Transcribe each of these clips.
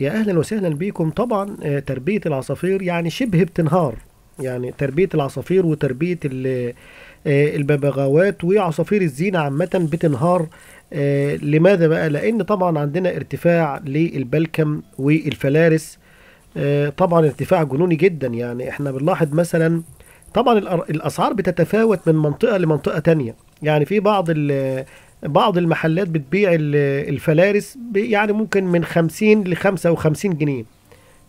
يا اهلا وسهلا بكم طبعا آه، تربيه العصافير يعني شبه بتنهار يعني تربيه العصافير وتربيه آه، الببغاوات وعصافير الزينه عامه بتنهار آه، لماذا بقى لان طبعا عندنا ارتفاع للبلكم والفلارس طبعا ارتفاع جنوني جدا يعني احنا بنلاحظ مثلا طبعا الاسعار بتتفاوت من منطقه لمنطقه تانية يعني في بعض بعض المحلات بتبيع الفلارس يعني ممكن من 50 ل 55 جنيه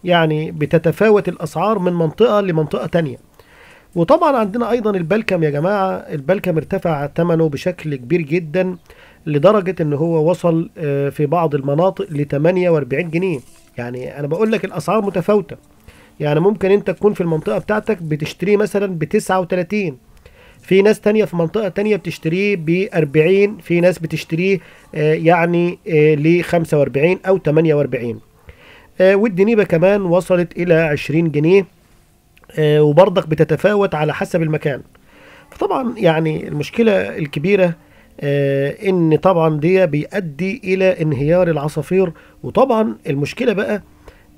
يعني بتتفاوت الاسعار من منطقه لمنطقه تانية وطبعا عندنا ايضا البلكم يا جماعه البلكم ارتفع ثمنه بشكل كبير جدا لدرجه ان هو وصل آه، في بعض المناطق ل 48 جنيه يعني انا بقول لك الاسعار متفاوته يعني ممكن انت تكون في المنطقه بتاعتك بتشتريه مثلا ب 39 في ناس تانية في منطقة تانية بتشتريه ب 40 في ناس بتشتريه آه، يعني آه، ل 45 أو 48 والدنيبة آه، كمان وصلت إلى 20 جنيه وبرضك بتتفاوت على حسب المكان فطبعا يعني المشكلة الكبيرة ان طبعا دي بيؤدي الى انهيار العصافير وطبعا المشكلة بقى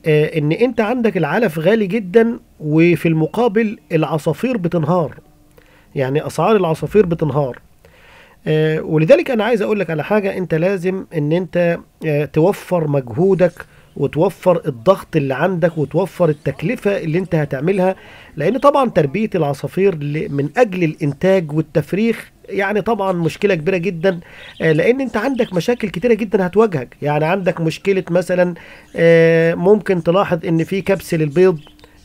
ان انت عندك العلف غالي جدا وفي المقابل العصافير بتنهار يعني اسعار العصافير بتنهار آه ولذلك انا عايز اقول لك على حاجه انت لازم ان انت آه توفر مجهودك وتوفر الضغط اللي عندك وتوفر التكلفه اللي انت هتعملها لان طبعا تربيه العصافير من اجل الانتاج والتفريخ يعني طبعا مشكله كبيره جدا آه، لان انت عندك مشاكل كتيره جدا هتواجهك يعني عندك مشكله مثلا آه، ممكن تلاحظ ان في كبس للبيض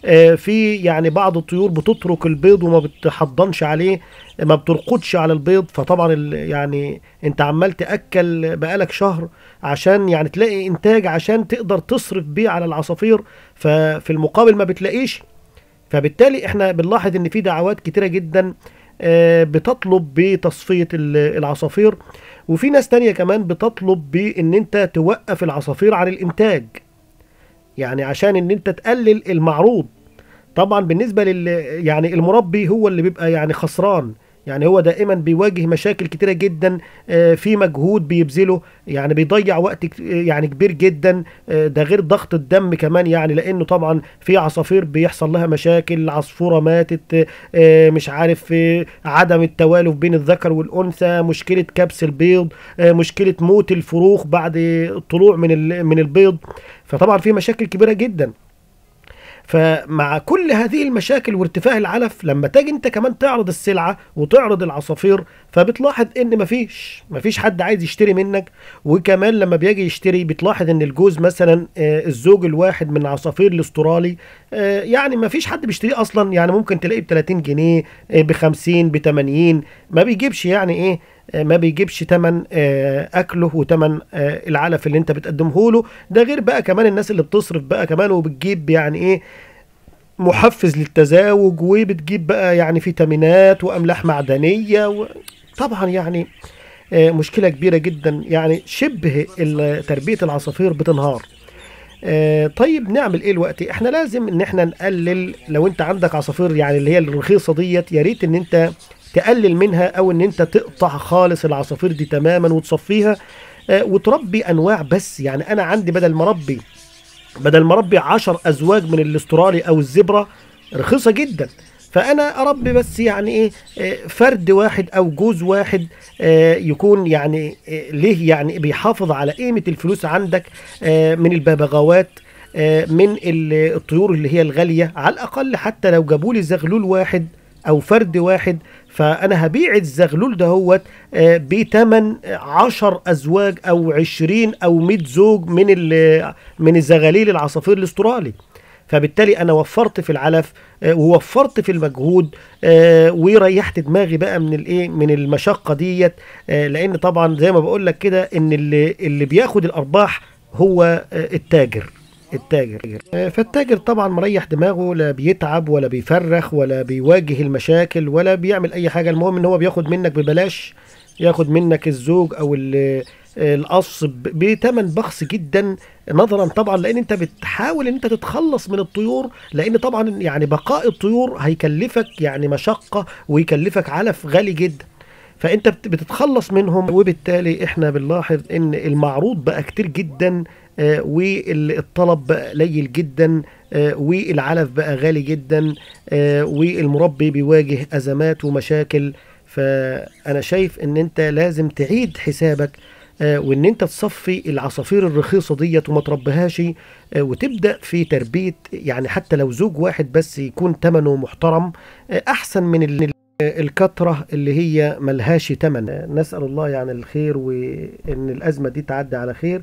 آه، في يعني بعض الطيور بتترك البيض وما بتحضنش عليه ما بترقدش على البيض فطبعا يعني انت عمال تاكل بقالك شهر عشان يعني تلاقي انتاج عشان تقدر تصرف بيه على العصافير ففي المقابل ما بتلاقيش فبالتالي احنا بنلاحظ ان في دعوات كتيره جدا آه، بتطلب بتصفيه العصافير وفي ناس تانية كمان بتطلب بان انت توقف العصافير عن الانتاج يعني عشان ان انت تقلل المعروض طبعا بالنسبه لل يعني المربي هو اللي بيبقى يعني خسران يعني هو دائما بيواجه مشاكل كتيره جدا آه، في مجهود بيبذله يعني بيضيع وقت آه، يعني كبير جدا آه، ده غير ضغط الدم كمان يعني لانه طبعا في عصافير بيحصل لها مشاكل عصفوره ماتت مش عارف عدم التوالف بين الذكر والانثى مشكله كبس البيض مشكله موت الفروخ بعد الطلوع من من البيض فطبعا في مشاكل كبيره جدا فمع كل هذه المشاكل وارتفاع العلف لما تاجي انت كمان تعرض السلعه وتعرض العصافير فبتلاحظ ان مفيش مفيش حد عايز يشتري منك وكمان لما بيجي يشتري بتلاحظ ان الجوز مثلا آه، الزوج الواحد من عصافير الاسترالي آه، يعني مفيش حد بيشتريه اصلا يعني ممكن تلاقيه ب 30 جنيه ب 50 ب 80 ما بيجيبش يعني ايه آه، ما بيجيبش تمن آه، اكله وتمن آه، العلف اللي انت بتقدمه له ده غير بقى كمان الناس اللي بتصرف بقى كمان وبتجيب يعني ايه محفز للتزاوج وبتجيب بقى يعني فيتامينات واملاح معدنيه طبعا يعني مشكله كبيره جدا يعني شبه تربيه العصافير بتنهار طيب نعمل ايه الوقت احنا لازم ان احنا نقلل لو انت عندك عصافير يعني اللي هي الرخيصه ديت يا ريت ان انت تقلل منها او ان انت تقطع خالص العصافير دي تماما وتصفيها آه، وتربي انواع بس يعني انا عندي بدل ما اربي بدل ما اربي 10 ازواج من الاسترالي او الزبره رخيصه جدا فانا اربي بس يعني ايه آه، فرد واحد او جوز واحد آه، يكون يعني ليه يعني بيحافظ على قيمه الفلوس عندك من الببغاوات من الطيور اللي هي الغاليه على الاقل حتى لو جابوا لي زغلول واحد او فرد واحد فانا هبيع الزغلول دهوت آه، بثمن 10 ازواج او 20 او 100 زوج من من الزغاليل العصافير الاسترالي فبالتالي انا وفرت في العلف آه، ووفرت في المجهود آه، وريحت دماغي بقى من الايه من المشقه ديت لان طبعا زي ما بقول لك كده ان اللي اللي بياخد الارباح هو التاجر التاجر فالتاجر طبعا مريح دماغه لا بيتعب ولا بيفرخ ولا بيواجه المشاكل ولا بيعمل اي حاجه المهم ان هو بياخد منك ببلاش ياخد منك الزوج او القصب بتمن بخس جدا نظرا طبعا لان انت بتحاول ان انت تتخلص من الطيور لان طبعا يعني بقاء الطيور هيكلفك يعني مشقه ويكلفك علف غالي جدا فانت بتتخلص منهم وبالتالي احنا بنلاحظ ان المعروض بقى كتير جدا آه، والطلب بقى قليل جدا آه، والعلف بقى غالي جدا آه، والمربي بيواجه ازمات ومشاكل فانا شايف ان انت لازم تعيد حسابك وان انت تصفي العصافير الرخيصه ديت وما تربيهاش وتبدا في تربيه يعني حتى لو زوج واحد بس يكون ثمنه محترم احسن من الكتره اللي هي ملهاش تمن نسأل الله يعني الخير وإن الأزمة دي تعدي على خير